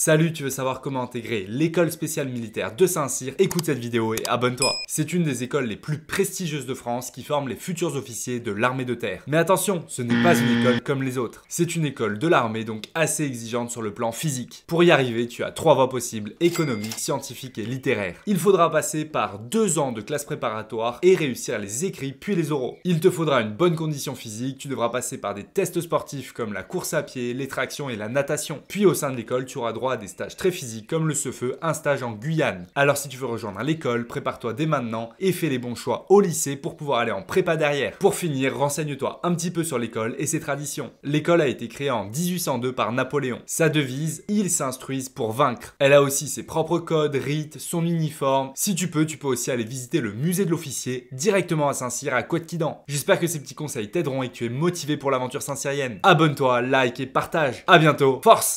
Salut, tu veux savoir comment intégrer l'école spéciale militaire de Saint-Cyr Écoute cette vidéo et abonne-toi. C'est une des écoles les plus prestigieuses de France qui forme les futurs officiers de l'armée de terre. Mais attention, ce n'est pas une école comme les autres. C'est une école de l'armée donc assez exigeante sur le plan physique. Pour y arriver, tu as trois voies possibles, économique, scientifique et littéraire. Il faudra passer par deux ans de classe préparatoire et réussir les écrits puis les oraux. Il te faudra une bonne condition physique, tu devras passer par des tests sportifs comme la course à pied, les tractions et la natation. Puis au sein de l'école, tu auras droit des stages très physiques comme le Cefeu, un stage en Guyane. Alors si tu veux rejoindre l'école, prépare-toi dès maintenant et fais les bons choix au lycée pour pouvoir aller en prépa derrière. Pour finir, renseigne-toi un petit peu sur l'école et ses traditions. L'école a été créée en 1802 par Napoléon. Sa devise, ils s'instruisent pour vaincre. Elle a aussi ses propres codes, rites, son uniforme. Si tu peux, tu peux aussi aller visiter le musée de l'officier directement à Saint-Cyr à côte J'espère que ces petits conseils t'aideront et que tu es motivé pour l'aventure saint-cyrienne. Abonne-toi, like et partage. À bientôt, force